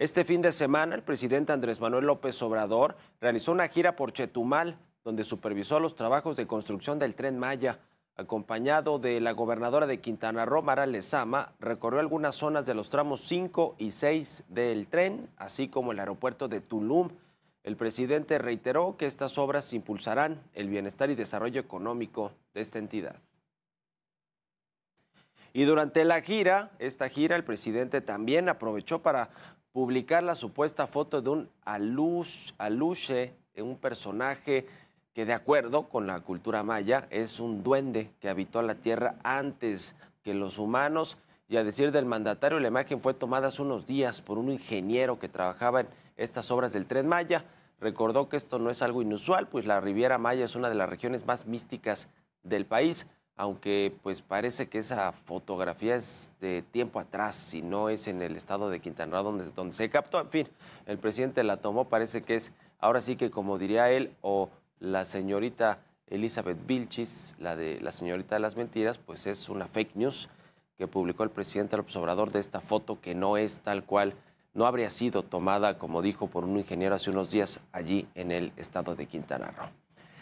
Este fin de semana, el presidente Andrés Manuel López Obrador realizó una gira por Chetumal, donde supervisó los trabajos de construcción del tren Maya. Acompañado de la gobernadora de Quintana Roo, Mara Lezama, recorrió algunas zonas de los tramos 5 y 6 del tren, así como el aeropuerto de Tulum. El presidente reiteró que estas obras impulsarán el bienestar y desarrollo económico de esta entidad. Y durante la gira, esta gira, el presidente también aprovechó para publicar la supuesta foto de un alush, aluche, un personaje que de acuerdo con la cultura maya es un duende que habitó la tierra antes que los humanos y a decir del mandatario la imagen fue tomada hace unos días por un ingeniero que trabajaba en estas obras del tren maya. Recordó que esto no es algo inusual, pues la Riviera Maya es una de las regiones más místicas del país aunque pues parece que esa fotografía es de tiempo atrás, si no es en el estado de Quintana Roo donde, se captó. En fin, el presidente la tomó, parece que es ahora sí que como diría él o la señorita Elizabeth Vilchis, la de la señorita de las mentiras, pues es una fake news que publicó el presidente al observador de esta foto que no es tal cual, no habría sido tomada, como dijo por un ingeniero hace unos días, allí en el estado de Quintana Roo.